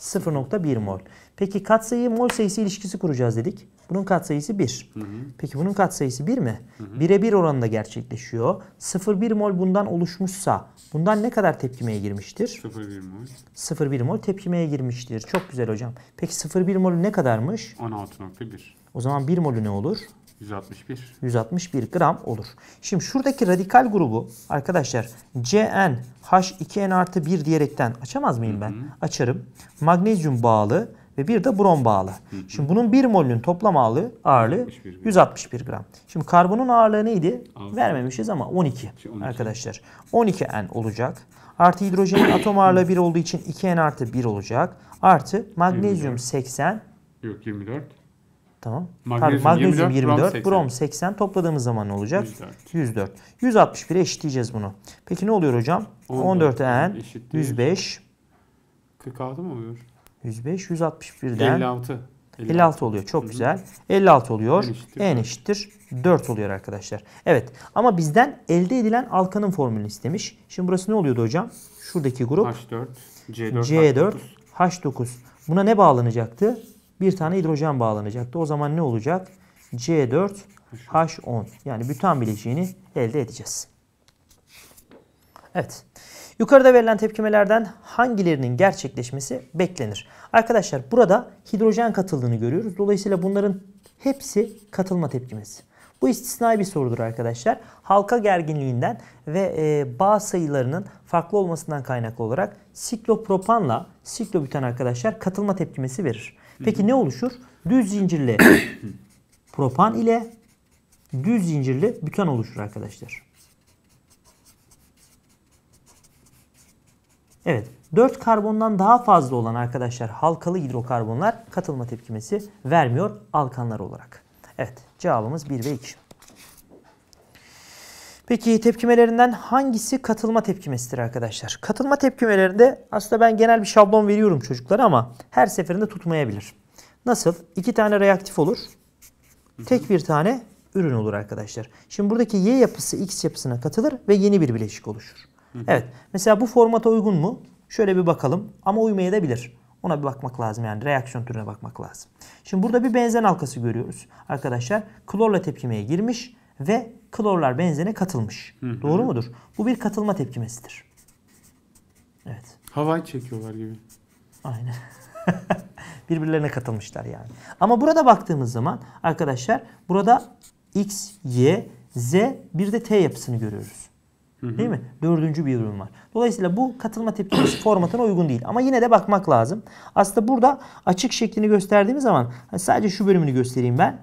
Speaker 2: 0.1 mol. Peki katsayı mol sayısı ilişkisi kuracağız dedik. Bunun katsayısı 1. Peki bunun katsayısı 1 mi? 1'e 1 oranında gerçekleşiyor. 0,1 mol bundan oluşmuşsa bundan ne kadar tepkimeye girmiştir? 0,1 mol. 0,1 mol tepkimeye girmiştir. Çok güzel hocam. Peki 0,1 mol ne kadarmış?
Speaker 1: 16,1.
Speaker 2: O zaman 1 molü ne olur?
Speaker 1: 161.
Speaker 2: 161 gram olur. Şimdi şuradaki radikal grubu arkadaşlar CN H2N artı 1 diyerekten açamaz mıyım ben? Hı hı. Açarım. Magnezyum bağlı ve bir de brom bağlı. Şimdi bunun 1 molünün toplam ağırlığı, ağırlığı 161 gram. Şimdi karbonun ağırlığı neydi? Vermemişiz ama 12, şey, arkadaşlar. 12N olacak. Artı hidrojenin <coughs> atom ağırlığı 1 olduğu için 2N artı 1 olacak. Artı magnezyum 80.
Speaker 1: Yok 24.
Speaker 2: Tamam. Magnezyum, magnezyum 24, 24 brom 80. 80 topladığımız zaman ne olacak? 104. 104. 161'e eşitleyeceğiz bunu. Peki ne oluyor hocam? 14N 105.
Speaker 1: 46 mı oluyor?
Speaker 2: 105, 161'den 56. 56, 56 oluyor. Çok Hı -hı. güzel. 56 oluyor. En eşittir, en eşittir 4 oluyor arkadaşlar. Evet ama bizden elde edilen alkanın formülünü istemiş. Şimdi burası ne oluyordu hocam? Şuradaki grup
Speaker 1: H4, C4,
Speaker 2: C4 H9. H9. Buna ne bağlanacaktı? Bir tane hidrojen bağlanacaktı. O zaman ne olacak? C4, H10. Yani bütan bileşiğini elde edeceğiz. Evet. Yukarıda verilen tepkimelerden hangilerinin gerçekleşmesi beklenir? Arkadaşlar burada hidrojen katıldığını görüyoruz. Dolayısıyla bunların hepsi katılma tepkimesi. Bu istisnai bir sorudur arkadaşlar. Halka gerginliğinden ve e, bağ sayılarının farklı olmasından kaynaklı olarak siklopropanla siklobüten arkadaşlar katılma tepkimesi verir. Peki ne oluşur? Düz zincirli <coughs> propan ile düz zincirli bütan oluşur arkadaşlar. Evet 4 karbondan daha fazla olan arkadaşlar halkalı hidrokarbonlar katılma tepkimesi vermiyor alkanlar olarak. Evet cevabımız 1 ve 2. Peki tepkimelerinden hangisi katılma tepkimesidir arkadaşlar? Katılma tepkimelerinde aslında ben genel bir şablon veriyorum çocuklara ama her seferinde tutmayabilir. Nasıl? İki tane reaktif olur. Tek bir tane ürün olur arkadaşlar. Şimdi buradaki Y yapısı X yapısına katılır ve yeni bir bileşik oluşur. Evet. Mesela bu formata uygun mu? Şöyle bir bakalım. Ama uymayabilir. Ona bir bakmak lazım yani reaksiyon türüne bakmak lazım. Şimdi burada bir benzen halkası görüyoruz. Arkadaşlar klorla tepkimeye girmiş ve klorlar benzene katılmış. Hı hı. Doğru mudur? Bu bir katılma tepkimesidir.
Speaker 1: Evet. Havay çekiyorlar gibi. Aynen. <laughs>
Speaker 2: Birbirlerine katılmışlar yani. Ama burada baktığımız zaman arkadaşlar burada X, Y, Z bir de T yapısını görüyoruz. Hı-hı. Değil mi? Dördüncü bir ürün var. Dolayısıyla bu katılma tepkimesi <coughs> formatına uygun değil. Ama yine de bakmak lazım. Aslında burada açık şeklini gösterdiğimiz zaman sadece şu bölümünü göstereyim ben.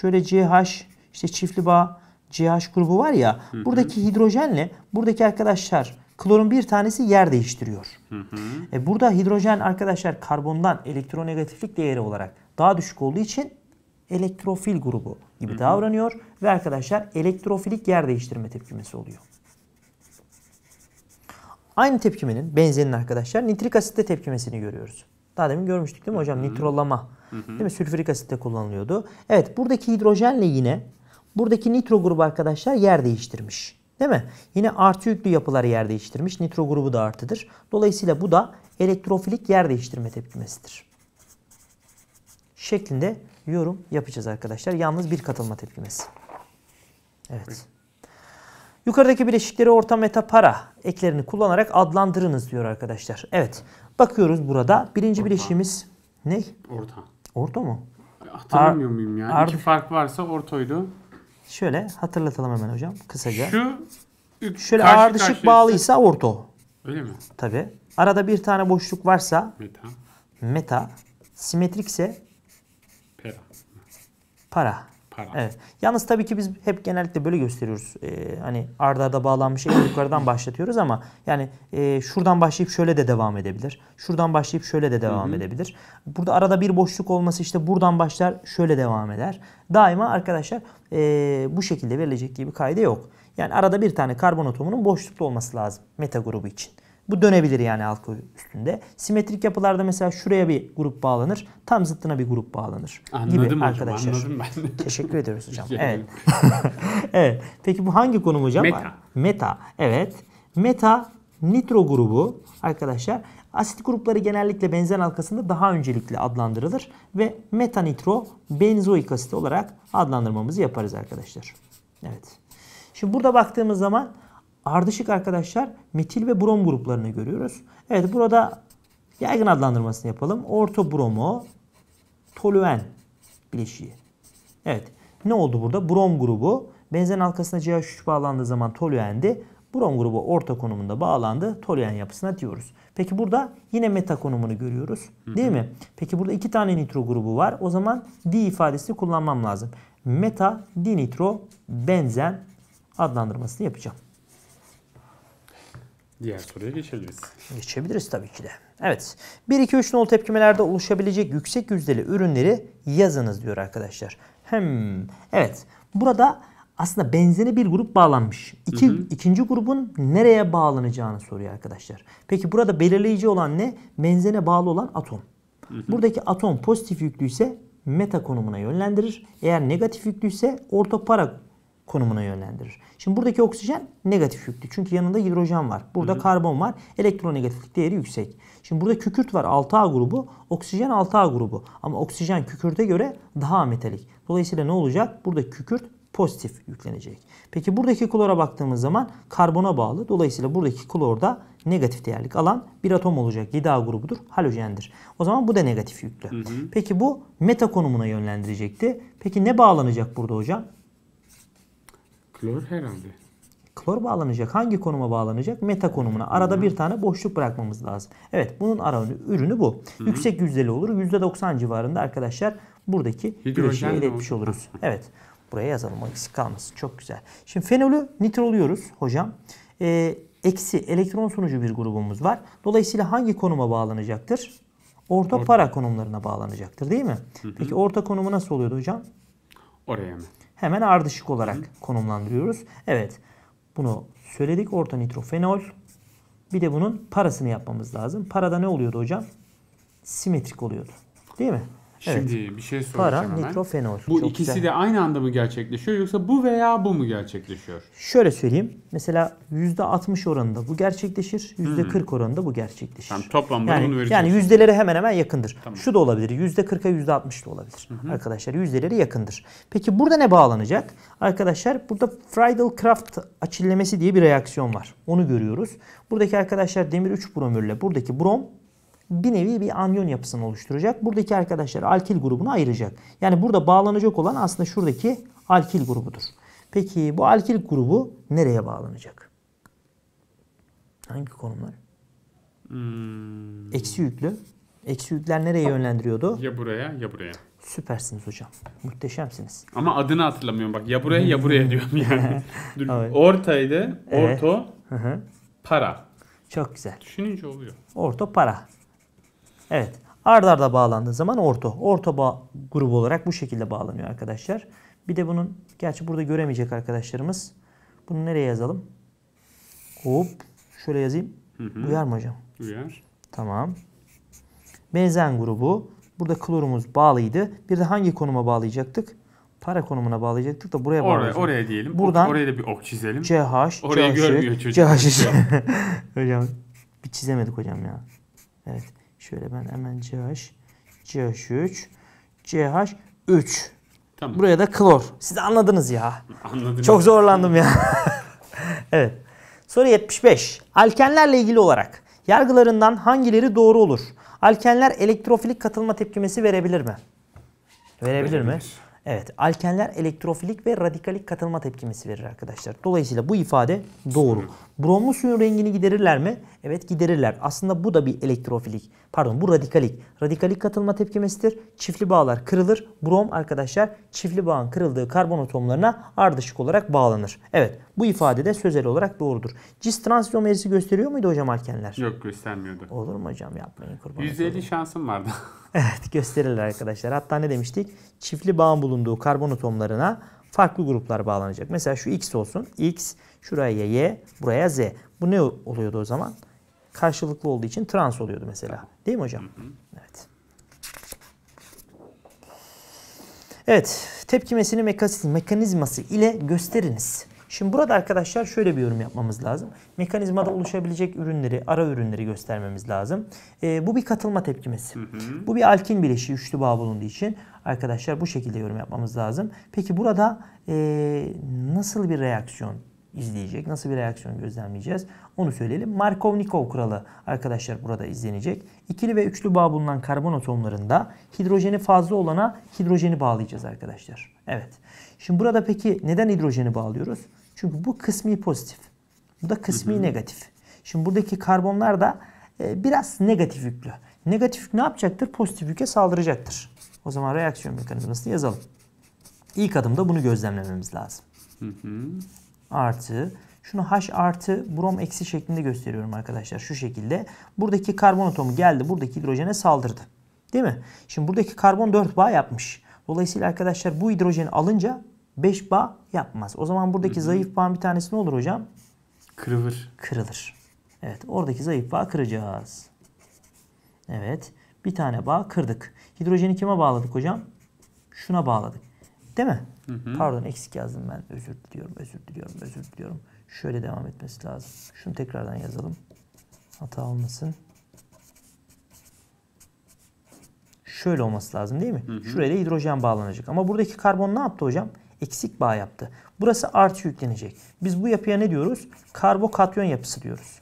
Speaker 2: Şöyle CH işte çiftli bağ CH grubu var ya. Hı-hı. Buradaki hidrojenle buradaki arkadaşlar klorun bir tanesi yer değiştiriyor. Hı-hı. E burada hidrojen arkadaşlar karbondan elektronegatiflik değeri olarak daha düşük olduğu için elektrofil grubu gibi Hı-hı. davranıyor ve arkadaşlar elektrofilik yer değiştirme tepkimesi oluyor. Aynı tepkimenin benzerinin arkadaşlar nitrik asitte tepkimesini görüyoruz. Daha demin görmüştük değil mi hocam? Hı-hı. Nitrolama. Hı-hı. Değil mi? Sülfürik asitte kullanılıyordu. Evet buradaki hidrojenle yine buradaki nitro grubu arkadaşlar yer değiştirmiş. Değil mi? Yine artı yüklü yapılar yer değiştirmiş. Nitro grubu da artıdır. Dolayısıyla bu da elektrofilik yer değiştirme tepkimesidir. Şeklinde yorum yapacağız arkadaşlar. Yalnız bir katılma tepkimesi. Evet. Yukarıdaki bileşikleri orta meta para eklerini kullanarak adlandırınız diyor arkadaşlar. Evet. Bakıyoruz burada. Birinci orta. bileşiğimiz ne? Orta. Orta mı? Hatırlamıyor Ar muyum yani? Ar İki
Speaker 1: fark varsa ortoydu.
Speaker 2: Şöyle hatırlatalım hemen hocam kısaca. Şu
Speaker 1: Şöyle karşı ardışık karşıysa... bağlıysa orto. Öyle mi?
Speaker 2: Tabi. Arada bir tane boşluk varsa meta. Meta. Simetrikse para. Para. Pardon. Evet. Yalnız tabii ki biz hep genellikle böyle gösteriyoruz. Ee, hani arda arda bağlanmış en yukarıdan <coughs> başlatıyoruz ama yani e, şuradan başlayıp şöyle de devam edebilir. Şuradan başlayıp şöyle de devam Hı-hı. edebilir. Burada arada bir boşluk olması işte buradan başlar şöyle devam eder. Daima arkadaşlar e, bu şekilde verilecek gibi bir kaide yok. Yani arada bir tane karbon atomunun boşlukta olması lazım meta grubu için. Bu dönebilir yani halka üstünde. Simetrik yapılarda mesela şuraya bir grup bağlanır. Tam zıttına bir grup bağlanır. Anladım gibi hocam arkadaşlar. anladım ben. Teşekkür ediyoruz hocam. evet. <laughs> evet. Peki bu hangi konum hocam? Meta. Meta. Evet. Meta nitro grubu arkadaşlar asit grupları genellikle benzen halkasında daha öncelikli adlandırılır ve meta nitro benzoik asit olarak adlandırmamızı yaparız arkadaşlar. Evet. Şimdi burada baktığımız zaman ardışık arkadaşlar metil ve brom gruplarını görüyoruz. Evet burada yaygın adlandırmasını yapalım. Orto bromo toluen bileşiği. Evet ne oldu burada? Brom grubu benzen halkasına CH3 bağlandığı zaman toluendi. Brom grubu orta konumunda bağlandı. Toluen yapısına diyoruz. Peki burada yine meta konumunu görüyoruz. Değil mi? Peki burada iki tane nitro grubu var. O zaman di ifadesini kullanmam lazım. Meta, di nitro benzen adlandırmasını yapacağım. Diğer soruya geçebiliriz. Geçebiliriz tabii ki de. Evet. 1 2 3 nol tepkimelerde oluşabilecek yüksek yüzdeli ürünleri yazınız diyor arkadaşlar. Hem evet. Burada aslında benzeri bir grup bağlanmış. İki, hı hı. İkinci grubun nereye bağlanacağını soruyor arkadaşlar. Peki burada belirleyici olan ne? Benzene bağlı olan atom. Hı hı. Buradaki atom pozitif yüklüyse meta konumuna yönlendirir. Eğer negatif yüklüyse orta para konumuna yönlendirir. Şimdi buradaki oksijen negatif yüklü. Çünkü yanında hidrojen var. Burada hı karbon var. Elektronegatiflik değeri yüksek. Şimdi burada kükürt var 6A grubu. Oksijen 6A grubu. Ama oksijen kükürte göre daha metalik. Dolayısıyla ne olacak? Burada kükürt pozitif yüklenecek. Peki buradaki klora baktığımız zaman karbona bağlı. Dolayısıyla buradaki klorda negatif değerlik alan bir atom olacak. 7A grubudur. Halojendir. O zaman bu da negatif yüklü. Hı hı. Peki bu meta konumuna yönlendirecekti. Peki ne bağlanacak burada hocam?
Speaker 1: Klor herhalde.
Speaker 2: Klor bağlanacak. Hangi konuma bağlanacak? Meta konumuna. Arada hı bir tane boşluk bırakmamız lazım. Evet bunun ara ürünü bu. hı Yüksek yüzdeli olur. %90 civarında arkadaşlar buradaki bileşiği elde etmiş oluruz. Evet. Buraya yazalım o eksik kalmasın. Çok güzel. Şimdi fenolü nitroluyoruz hocam. Ee, eksi elektron sunucu bir grubumuz var. Dolayısıyla hangi konuma bağlanacaktır? Orta para konumlarına bağlanacaktır değil mi? Hı-hı. Peki orta konumu nasıl oluyordu hocam? Oraya mı? hemen ardışık olarak konumlandırıyoruz. Evet bunu söyledik orta nitrofenol. Bir de bunun parasını yapmamız lazım. Parada ne oluyordu hocam? Simetrik oluyordu. Değil
Speaker 1: mi? Evet. Şimdi bir şey soracağım Para, hemen. nitrofenol. Bu Çok ikisi güzel. de aynı anda mı gerçekleşiyor yoksa bu veya bu mu gerçekleşiyor?
Speaker 2: Şöyle söyleyeyim. Mesela %60 oranında bu gerçekleşir. %40 hmm. oranında bu gerçekleşir.
Speaker 1: Tamam toplamda yani, bunu vereceğiz. Yani yüzdeleri
Speaker 2: hemen hemen yakındır. Tamam. Şu da olabilir. %40'a %60 da olabilir. Hı hı. Arkadaşlar yüzdeleri yakındır. Peki burada ne bağlanacak? Arkadaşlar burada Friedel-Crafts açillemesi diye bir reaksiyon var. Onu görüyoruz. Buradaki arkadaşlar demir 3 bromürle buradaki brom bir nevi bir anion yapısını oluşturacak. Buradaki arkadaşlar alkil grubunu ayıracak. Yani burada bağlanacak olan aslında şuradaki alkil grubudur. Peki bu alkil grubu nereye bağlanacak? Hangi konumlar? Hmm. Eksi yüklü. Eksi yükler nereye yönlendiriyordu?
Speaker 1: Ya buraya ya buraya. Süpersiniz hocam. Muhteşemsiniz. Ama adını hatırlamıyorum bak. Ya buraya ya buraya diyorum yani. <laughs> Ortaydı. Orto. para.
Speaker 2: Çok güzel. Düşününce oluyor. Orto para. Evet. Arda arda bağlandığı zaman orto orto bağ grubu olarak bu şekilde bağlanıyor arkadaşlar. Bir de bunun gerçi burada göremeyecek arkadaşlarımız. Bunu nereye yazalım? Hop. Şöyle yazayım. Hı hı. Uyar mı hocam? Uyar. Tamam. Benzen grubu. Burada klorumuz bağlıydı. Bir de hangi konuma bağlayacaktık? Para konumuna bağlayacaktık da buraya bağlayacaktık. Oraya, oraya diyelim. Buradan oraya da
Speaker 1: bir ok çizelim. CH, Orayı CH, görmüyor çocuk. CH. <laughs>
Speaker 2: hocam bir çizemedik hocam ya. Evet. Şöyle ben hemen CH, CH3, CH3. Tamam. Buraya da klor. Siz anladınız ya. Anladım. Çok zorlandım ya. <laughs> evet. Soru 75. Alkenlerle ilgili olarak yargılarından hangileri doğru olur? Alkenler elektrofilik katılma tepkimesi verebilir mi? Verebilir, verebilir. mi? Evet alkenler elektrofilik ve radikalik katılma tepkimesi verir arkadaşlar. Dolayısıyla bu ifade doğru. Bromlu suyun rengini giderirler mi? Evet giderirler. Aslında bu da bir elektrofilik. Pardon bu radikalik. Radikalik katılma tepkimesidir. Çiftli bağlar kırılır. Brom arkadaşlar çiftli bağın kırıldığı karbon atomlarına ardışık olarak bağlanır. Evet bu ifade de sözel olarak doğrudur. Cis transiyomerisi gösteriyor muydu hocam alkenler?
Speaker 1: Yok göstermiyordu. Olur mu hocam yapmayın kurban. 150 şansım vardı. <laughs>
Speaker 2: evet gösterirler arkadaşlar. Hatta ne demiştik? Çiftli bağın bulunduğu karbon atomlarına farklı gruplar bağlanacak. Mesela şu X olsun. X şuraya Y, buraya Z. Bu ne oluyordu o zaman? Karşılıklı olduğu için trans oluyordu mesela. Değil mi hocam? Evet. Evet, tepkimesini mekanizması ile gösteriniz. Şimdi burada arkadaşlar şöyle bir yorum yapmamız lazım. Mekanizmada oluşabilecek ürünleri, ara ürünleri göstermemiz lazım. E, bu bir katılma tepkimesi. Hı hı. Bu bir alkin bileşiği üçlü bağ bulunduğu için arkadaşlar bu şekilde yorum yapmamız lazım. Peki burada e, nasıl bir reaksiyon izleyecek? Nasıl bir reaksiyon gözlemleyeceğiz? Onu söyleyelim. Markovnikov kuralı arkadaşlar burada izlenecek. İkili ve üçlü bağ bulunan karbon atomlarında hidrojeni fazla olana hidrojeni bağlayacağız arkadaşlar. Evet. Şimdi burada peki neden hidrojeni bağlıyoruz? Çünkü bu kısmi pozitif. Bu da kısmi hı hı. negatif. Şimdi buradaki karbonlar da e, biraz negatif yüklü. Negatif yük ne yapacaktır? Pozitif yüke saldıracaktır. O zaman reaksiyon mekanizmasını yazalım. İlk adımda bunu gözlemlememiz lazım. Hı hı. Artı şunu H artı brom eksi şeklinde gösteriyorum arkadaşlar. Şu şekilde. Buradaki karbon atomu geldi. Buradaki hidrojene saldırdı. Değil mi? Şimdi buradaki karbon 4 bağ yapmış. Dolayısıyla arkadaşlar bu hidrojeni alınca 5 bağ yapmaz. O zaman buradaki Hı-hı. zayıf bağın bir tanesi ne olur hocam? Kırılır. Kırılır. Evet oradaki zayıf bağ kıracağız. Evet bir tane bağ kırdık. Hidrojeni kime bağladık hocam? Şuna bağladık. Değil mi? Hı hı. Pardon eksik yazdım ben. Özür diliyorum, özür diliyorum, özür diliyorum. Şöyle devam etmesi lazım. Şunu tekrardan yazalım. Hata olmasın. Şöyle olması lazım değil mi? Hı hı. Şuraya da hidrojen bağlanacak. Ama buradaki karbon ne yaptı hocam? eksik bağ yaptı. Burası artı yüklenecek. Biz bu yapıya ne diyoruz? Karbokatyon yapısı diyoruz.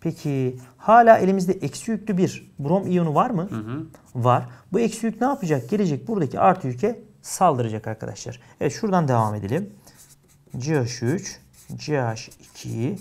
Speaker 2: Peki hala elimizde eksi yüklü bir brom iyonu var mı? Hı hı. Var. Bu eksi yük ne yapacak? Gelecek buradaki artı yüke saldıracak arkadaşlar. Evet şuradan devam edelim. CH3, CH2.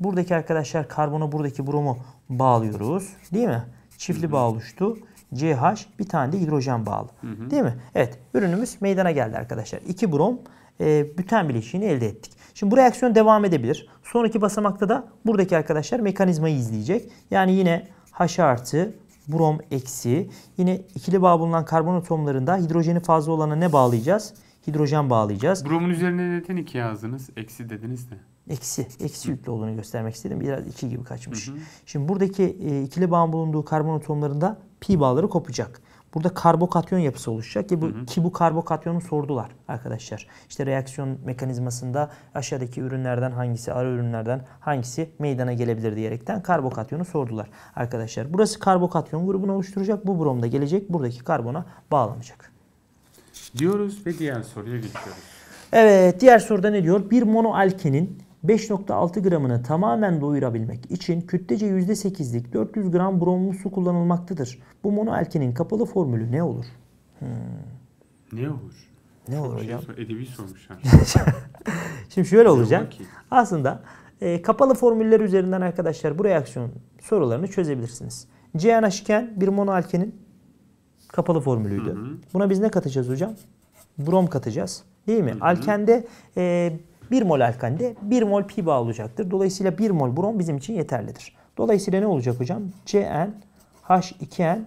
Speaker 2: Buradaki arkadaşlar karbona buradaki bromu bağlıyoruz. Değil mi? Çiftli bağ oluştu. CH bir tane de hidrojen bağlı. Hı hı. Değil mi? Evet. Ürünümüz meydana geldi arkadaşlar. 2 brom e, büten bileşiğini elde ettik. Şimdi bu reaksiyon devam edebilir. Sonraki basamakta da buradaki arkadaşlar mekanizmayı izleyecek. Yani yine H artı brom eksi. Yine ikili bağ bulunan karbon atomlarında hidrojeni fazla olana ne bağlayacağız? Hidrojen bağlayacağız.
Speaker 1: Bromun üzerine neden 2 yazdınız? Eksi dediniz de
Speaker 2: eksi, eksi yüklü olduğunu göstermek istedim. Biraz 2 gibi kaçmış. Hı hı. Şimdi buradaki e, ikili bağın bulunduğu karbon atomlarında pi bağları kopacak. Burada karbokatyon yapısı oluşacak ki bu, hı hı. ki bu karbokatyonu sordular arkadaşlar. İşte reaksiyon mekanizmasında aşağıdaki ürünlerden hangisi, ara ürünlerden hangisi meydana gelebilir diyerekten karbokatyonu sordular arkadaşlar. Burası karbokatyon grubunu oluşturacak. Bu brom da gelecek. Buradaki karbona bağlanacak.
Speaker 1: Diyoruz ve diğer soruya geçiyoruz.
Speaker 2: Evet diğer soruda ne diyor? Bir monoalkenin 5.6 gramını tamamen doyurabilmek için kütlece %8'lik 400 gram bromlu su kullanılmaktadır. Bu monoalkenin kapalı formülü ne olur? Hmm.
Speaker 1: Ne olur? Ne Çok olur şey hocam? Edebi sormuşlar. <laughs>
Speaker 2: Şimdi şöyle olacak. Aslında e, kapalı formüller üzerinden arkadaşlar bu reaksiyon sorularını çözebilirsiniz. CNH'ken bir monoalkenin kapalı formülüydü. Hı hı. Buna biz ne katacağız hocam? Brom katacağız. Değil mi? Hı hı. Alkende e, 1 mol alkande 1 mol pi bağ olacaktır. Dolayısıyla 1 mol brom bizim için yeterlidir. Dolayısıyla ne olacak hocam? Cn H2n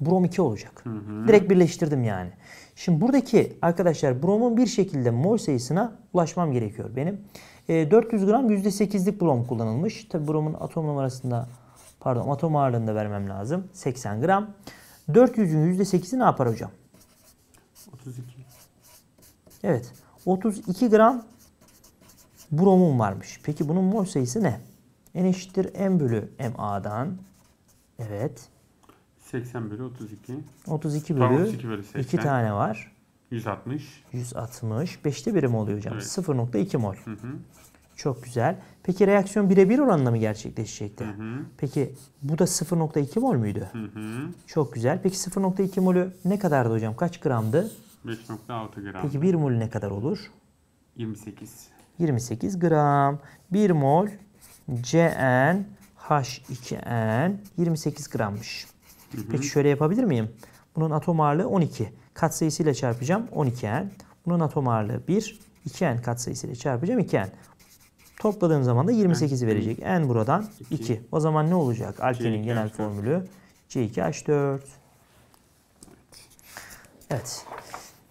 Speaker 2: brom 2 olacak. Hı hı. Direkt birleştirdim yani. Şimdi buradaki arkadaşlar bromun bir şekilde mol sayısına ulaşmam gerekiyor benim. E, 400 gram %8'lik brom kullanılmış. Tabi bromun atom numarasında pardon atom ağırlığında vermem lazım. 80 gram. 400'ün %8'i ne yapar hocam? 32. Evet. 32 gram bromun varmış. Peki bunun mol sayısı ne? N eşittir M bölü MA'dan. Evet.
Speaker 1: 80 bölü 32. 32 bölü, Pardon, 32 bölü 80. 2 tane var. 160.
Speaker 2: 160. 5'te birim oluyor hocam. Evet. 0.2 mol. Hı hı. Çok güzel. Peki reaksiyon birebir oranında mı gerçekleşecekti? Hı hı. Peki bu da 0.2 mol müydü? Hı hı. Çok güzel. Peki 0.2 molü ne kadardı hocam? Kaç gramdı?
Speaker 1: 5.6 gram. Peki
Speaker 2: 1 mol ne kadar olur? 28. 28 gram. 1 mol CN H2N 28 grammış. Hı hı. Peki şöyle yapabilir miyim? Bunun atom ağırlığı 12. Kat Katsayısıyla çarpacağım 12N. Bunun atom ağırlığı 1. 2N kat katsayısıyla çarpacağım 2N. Topladığım zaman da 28'i verecek. N buradan 2. 2. O zaman ne olacak? Alkenin genel formülü C2H4. Evet.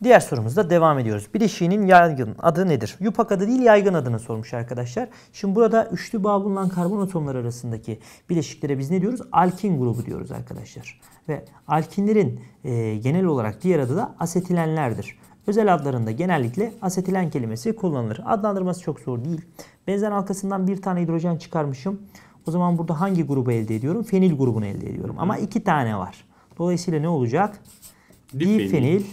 Speaker 2: Diğer sorumuzda devam ediyoruz. Bileşiğinin yaygın adı nedir? Yupak adı değil yaygın adını sormuş arkadaşlar. Şimdi burada üçlü bağ bulunan karbon atomları arasındaki bileşiklere biz ne diyoruz? Alkin grubu diyoruz arkadaşlar. Ve alkinlerin e, genel olarak diğer adı da asetilenlerdir. Özel adlarında genellikle asetilen kelimesi kullanılır. Adlandırması çok zor değil. Benzer halkasından bir tane hidrojen çıkarmışım. O zaman burada hangi grubu elde ediyorum? Fenil grubunu elde ediyorum. Ama iki tane var. Dolayısıyla ne olacak? Difenil. Difenil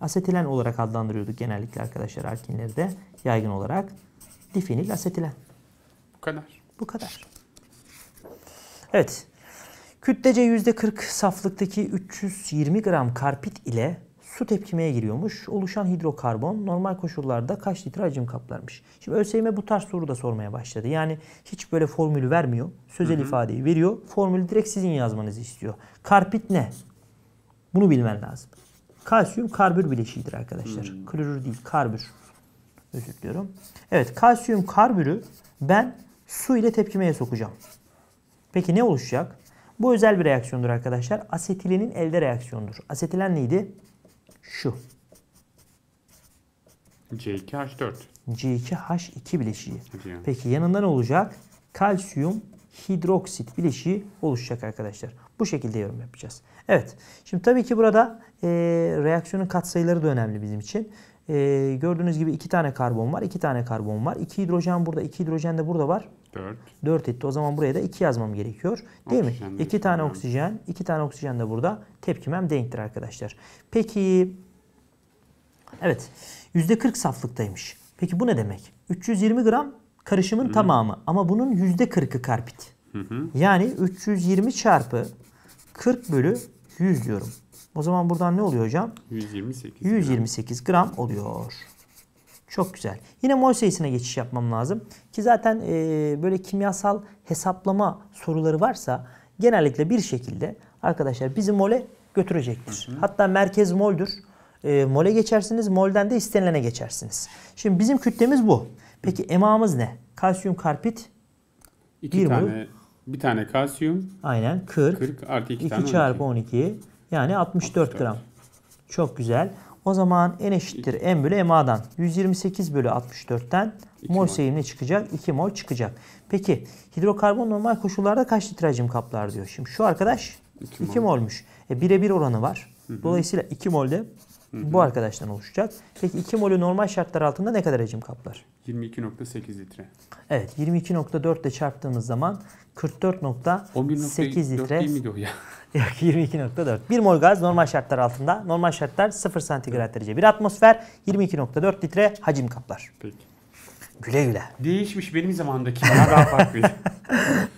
Speaker 2: asetilen olarak adlandırıyorduk genellikle arkadaşlar alkinleri de yaygın olarak. Difenil asetilen. Bu kadar. Bu kadar. Evet. Kütlece %40 saflıktaki 320 gram karpit ile su tepkimeye giriyormuş. Oluşan hidrokarbon normal koşullarda kaç litre hacim kaplarmış? Şimdi ÖSYM bu tarz soru da sormaya başladı. Yani hiç böyle formülü vermiyor. Sözel hı hı. ifadeyi veriyor. Formülü direkt sizin yazmanızı istiyor. Karpit ne? Bunu bilmen lazım. Kalsiyum karbür bileşiğidir arkadaşlar. Hmm. Klorür değil karbür. Özür diliyorum. Evet kalsiyum karbürü ben su ile tepkimeye sokacağım. Peki ne oluşacak? Bu özel bir reaksiyondur arkadaşlar. Asetilenin elde reaksiyondur. Asetilen neydi? Şu.
Speaker 1: C2H4.
Speaker 2: C2H2 bileşiği. Peki yanında ne olacak? Kalsiyum hidroksit bileşiği oluşacak arkadaşlar. Bu şekilde yorum yapacağız. Evet. Şimdi tabii ki burada e, reaksiyonun katsayıları da önemli bizim için. E, gördüğünüz gibi iki tane karbon var, iki tane karbon var. iki hidrojen burada, iki hidrojen de burada var. Dört. Dört etti. O zaman buraya da iki yazmam gerekiyor. Değil oksijen mi? İki tane oksijen, iki tane oksijen de burada. Tepkimem denktir arkadaşlar. Peki, evet. Yüzde kırk saflıktaymış. Peki bu ne demek? 320 gram karışımın Hı. tamamı ama bunun yüzde kırkı karpit. Hı hı. Yani 320 çarpı 40 bölü 100 diyorum. O zaman buradan ne oluyor hocam?
Speaker 1: 128.
Speaker 2: 128 gram oluyor. Çok güzel. Yine mol sayısına geçiş yapmam lazım. Ki zaten e, böyle kimyasal hesaplama soruları varsa genellikle bir şekilde arkadaşlar bizi mole götürecektir. Hı hı. Hatta merkez moldür. E, mole geçersiniz, molden de istenilene geçersiniz. Şimdi bizim kütlemiz bu. Peki emamız ne? Kalsiyum karpit 1 bölü
Speaker 1: bir tane kalsiyum. Aynen 40. 40 artı 2, 2 tane çarpı
Speaker 2: 12. 12. Yani 64, 64 gram. Çok güzel. O zaman n eşittir m bölü ma'dan. 128 bölü 64'ten mol sevimli çıkacak. 2 mol çıkacak. Peki hidrokarbon normal koşullarda kaç litre hacim kaplar diyor. Şimdi şu arkadaş 2, 2 mol. molmuş. E, Birebir oranı var. Hı hı. Dolayısıyla 2 molde bu arkadaştan oluşacak. Peki 2 molü normal şartlar altında ne kadar hacim kaplar?
Speaker 1: 22.8 litre.
Speaker 2: Evet 22.4 ile çarptığımız zaman 44.8 litre. değil miydi o ya? <laughs> Yok 22.4. 1 mol gaz normal şartlar altında. Normal şartlar 0 santigrat derece. Bir atmosfer 22.4 litre hacim kaplar. Peki. Güle güle.
Speaker 1: Değişmiş benim zamandaki daha farklıydı. <laughs>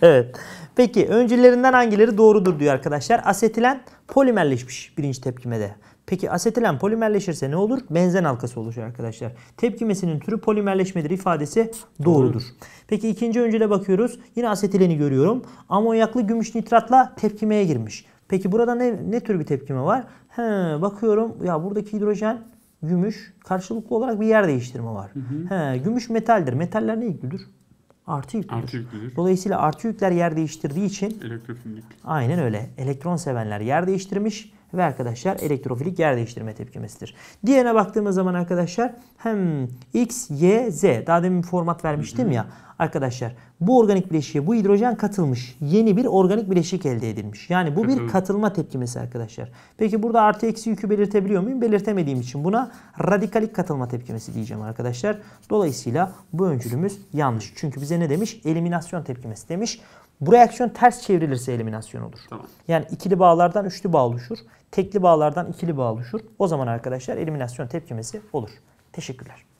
Speaker 2: evet. Peki öncülerinden hangileri doğrudur diyor arkadaşlar. Asetilen polimerleşmiş birinci tepkimede. Peki asetilen polimerleşirse ne olur? Benzen halkası oluşuyor arkadaşlar. Tepkimesinin türü polimerleşmedir ifadesi doğrudur. Peki ikinci öncüle bakıyoruz. Yine asetileni görüyorum. Amonyaklı gümüş nitratla tepkimeye girmiş. Peki burada ne, ne tür bir tepkime var? He, bakıyorum ya buradaki hidrojen gümüş karşılıklı olarak bir yer değiştirme var. Hı hı. He, gümüş metaldir. Metaller ne yüklüdür? Artı yüklüdür. artı yüklüdür. Dolayısıyla artı yükler yer değiştirdiği için elektrofilik. Aynen öyle. Elektron sevenler yer değiştirmiş ve arkadaşlar elektrofilik yer değiştirme tepkimesidir. Diğerine baktığımız zaman arkadaşlar hem X, Y, Z daha demin format vermiştim ya arkadaşlar bu organik bileşiğe bu hidrojen katılmış. Yeni bir organik bileşik elde edilmiş. Yani bu bir katılma tepkimesi arkadaşlar. Peki burada artı eksi yükü belirtebiliyor muyum? Belirtemediğim için buna radikalik katılma tepkimesi diyeceğim arkadaşlar. Dolayısıyla bu öncülümüz yanlış. Çünkü bize ne demiş? Eliminasyon tepkimesi demiş. Bu reaksiyon ters çevrilirse eliminasyon olur. Tamam. Yani ikili bağlardan üçlü bağ oluşur. Tekli bağlardan ikili bağ oluşur. O zaman arkadaşlar eliminasyon tepkimesi olur. Teşekkürler.